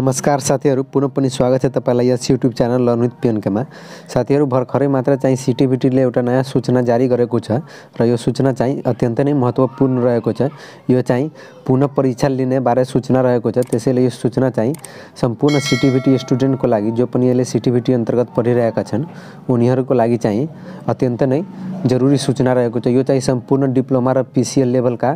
नमस्कार साथीहरू पुनः पनि स्वागत छ तपाईँलाई यस युट्युब च्यानल लनित पिएनकेमा साथीहरू भर्खरै मात्र चाहिँ सिटिभिटीले एउटा नयाँ सूचना जारी गरेको छ र यो सूचना चाहिँ अत्यन्तै नै महत्त्वपूर्ण रहेको छ यो चाहिँ पुनः परीक्षा लिने बारे सूचना रहेको छ त्यसैले यो सूचना चाहिँ सम्पूर्ण सिटिभिटी स्टुडेन्टको लागि जो पनि यसले सिटिभिटी अन्तर्गत पढिरहेका छन् उनीहरूको लागि चाहिँ अत्यन्त नै जरुरी सूचना रहेको छ यो चाहिँ सम्पूर्ण डिप्लोमा र पिसिएल लेभलका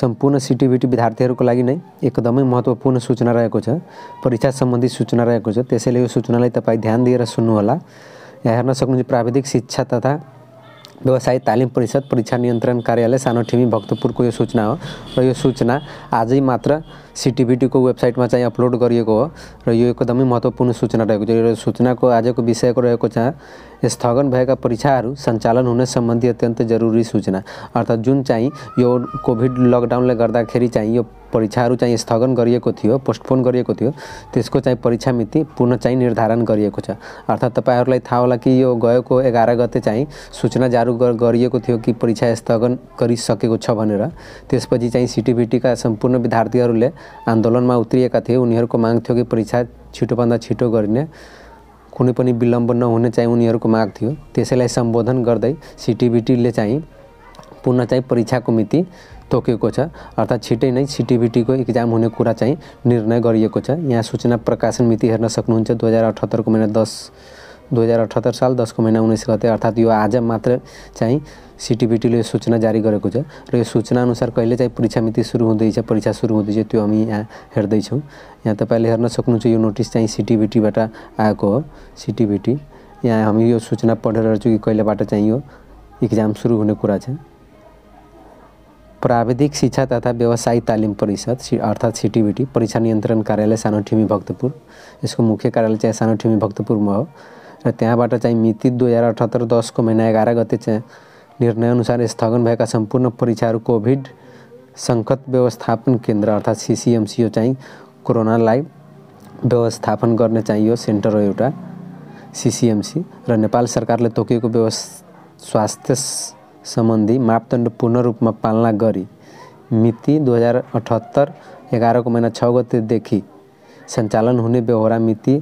सम्पूर्ण सिटिबिटी विद्यार्थीहरूको लागि नै एकदमै महत्त्वपूर्ण सूचना रहेको छ परीक्षा सम्बन्धी सूचना रहेको छ त्यसैले यो सूचनालाई तपाईँ ध्यान दिएर सुन्नुहोला यहाँ हेर्न सक्नुहुन्छ प्राविधिक शिक्षा तथा व्यवसाय तालिम परिषद परीक्षा नियन्त्रण कार्यालय सानोठिमी भक्तपुरको यो सूचना हो र यो सूचना आजै मात्र सिटिभिटीको वेबसाइटमा चाहिँ अपलोड गरिएको हो र यो एकदमै महत्त्वपूर्ण सूचना रहेको छ यो सूचनाको आजको विषयको रहेको छ स्थगन भएका परीक्षाहरू सञ्चालन हुने सम्बन्धी अत्यन्त जरुरी सूचना अर्थात् जुन चाहिँ यो कोभिड लकडाउनले गर्दाखेरि चाहिँ यो परीक्षाहरू चाहिँ स्थगन गरिएको थियो पोस्टपोन गरिएको थियो त्यसको चाहिँ परीक्षा मिति पुनः चाहिँ निर्धारण गरिएको छ अर्थात् तपाईँहरूलाई थाहा होला कि यो गएको एघार गते चाहिँ सूचना जारी गरिएको थियो कि परीक्षा स्थगन गरिसकेको छ भनेर त्यसपछि चाहिँ सिटिभिटीका सम्पूर्ण विद्यार्थीहरूले आन्दोलनमा उत्रिएका थिए उनीहरूको माग थियो कि परीक्षा छिटोभन्दा छिटो गरिने कुनै पनि विलम्ब नहुने चाहिँ उनीहरूको माग थियो त्यसैलाई सम्बोधन गर्दै सिटिभिटीले चाहिँ पुनः चाहिँ परीक्षाको मिति तोकेको छ अर्थात् छिटै नै सिटिभिटीको इक्जाम हुने कुरा चाहिँ निर्णय गरिएको छ यहाँ सूचना प्रकाशन मिति हेर्न सक्नुहुन्छ दुई हजार अठहत्तरको महिना दस दुई हजार अठहत्तर साल दसको महिना उन्नाइस गते अर्थात् यो आज मात्र चाहिँ सिटिभिटीले सूचना जारी गरेको छ र यो सूचनाअनुसार कहिले चाहिँ परीक्षा मिति सुरु हुँदैछ परीक्षा सुरु हुँदैछ त्यो हामी यहाँ हेर्दैछौँ यहाँ तपाईँले हेर्न सक्नुहुन्छ यो नोटिस चाहिँ सिटिभिटीबाट आएको हो सिटिभिटी यहाँ हामी यो सूचना पढेर रहेछौँ कि कहिलेबाट चाहिँ यो इक्जाम सुरु हुने कुरा छ प्राविधिक शिक्षा तथा व्यवसायिक तालिम परिषद अर्थात् सिटिबिटी परीक्षा नियन्त्रण कार्यालय सानो ठिमी भक्तपुर यसको मुख्य कार्यालय चाहिँ सानो ठिमी भक्तपुरमा हो र त्यहाँबाट चाहिँ मिति दुई हजार अठहत्तर दसको महिना एघार गते चाहिँ निर्णयअनुसार स्थगन भएका सम्पूर्ण परीक्षाहरू कोभिड सङ्कट व्यवस्थापन केन्द्र अर्थात् सिसिएमसिओ चाहिँ कोरोनालाई व्यवस्थापन गर्ने चाहिँ यो सेन्टर हो एउटा सिसिएमसी र नेपाल सरकारले तोकेको व्यव स्वास्थ्य सम्बन्धी मापदण्ड पूर्ण रूपमा पालना गरी मिति दुई हजार अठहत्तर एघारको महिना छ गतेदेखि सञ्चालन हुने बेहोरा मिति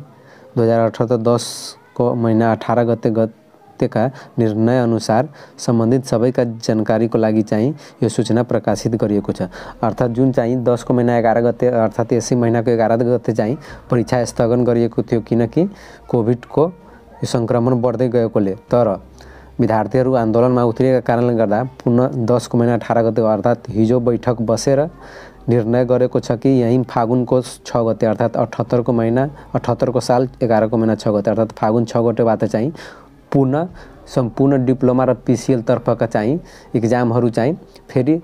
दुई हजार अठहत्तर दसको महिना अठार गते गतेका निर्णयअनुसार सम्बन्धित सबैका जानकारीको लागि चाहिँ यो सूचना प्रकाशित गरिएको छ अर्थात् जुन चाहिँ दसको महिना एघार गते अर्थात् यसै महिनाको एघार गते चाहिँ परीक्षा स्थगन गरिएको थियो किनकि कोभिडको यो सङ्क्रमण बढ्दै गएकोले तर विद्यार्थीहरू आन्दोलनमा उत्रिएका कारणले गर्दा पुनः दसको महिना अठार गते अर्थात् हिजो बैठक बसेर निर्णय गरेको छ कि यहीँ फागुनको छ गते अर्थात् अठहत्तरको महिना अठहत्तरको साल एघारको महिना छ गते अर्थात् फागुन छ गतेबाट चाहिँ पुनः सम्पूर्ण डिप्लोमा र पिसिएलतर्फका चाहिँ इक्जामहरू चाहिँ फेरि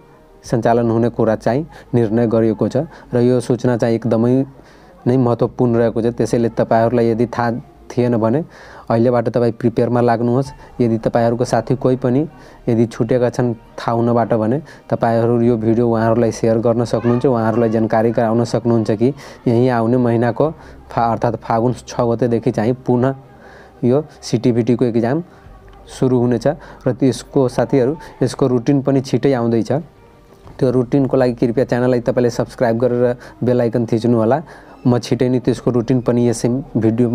सञ्चालन हुने कुरा चाहिँ निर्णय गरिएको छ र यो सूचना चाहिँ एकदमै नै महत्त्वपूर्ण रहेको छ त्यसैले तपाईँहरूलाई यदि थाहा थिएन भने अहिलेबाट तपाईँ प्रिपेयरमा लाग्नुहोस् यदि तपाईँहरूको साथी कोही पनि यदि छुटेका छन् थाहा हुनबाट भने तपाईँहरू यो भिडियो उहाँहरूलाई सेयर गर्न सक्नुहुन्छ उहाँहरूलाई जानकारी गराउन सक्नुहुन्छ कि यहीँ आउने महिनाको फा अर्थात् फागुन छ गतेदेखि चाहिँ पुनः यो सिटिभिटीको एक्जाम सुरु हुनेछ र त्यसको साथीहरू यसको रुटिन पनि छिटै आउँदैछ त्यो रुटिनको लागि कृपया च्यानललाई तपाईँले सब्सक्राइब गरेर बेलायकन थिच्नु होला म छिटै नै त्यसको रुटिन पनि यसै भिडियो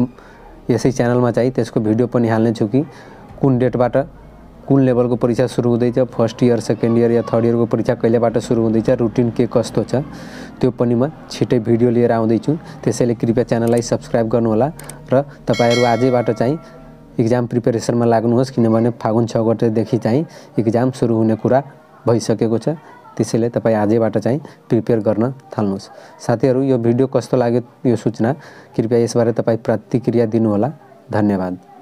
यसै च्यानलमा चाहिँ त्यसको भिडियो पनि हाल्नेछु कि कुन डेटबाट कुन लेभलको परीक्षा सुरु हुँदैछ फर्स्ट इयर सेकेन्ड इयर या थर्ड इयरको परीक्षा कहिलेबाट सुरु हुँदैछ रुटिन के कस्तो छ त्यो पनि म छिटै भिडियो लिएर आउँदैछु त्यसैले कृपया च्यानललाई सब्सक्राइब गर्नुहोला र तपाईँहरू आजैबाट चाहिँ इक्जाम प्रिपेरेसनमा लाग्नुहोस् किनभने फागुन छ गतेदेखि चाहिँ इक्जाम सुरु हुने कुरा भइसकेको छ त्यसैले तपाईँ आजैबाट चाहिँ प्रिपेयर गर्न थाल्नुहोस् साथीहरू यो भिडियो कस्तो लाग्यो यो सूचना कृपया यसबारे तपाईँ प्रतिक्रिया दिनुहोला धन्यवाद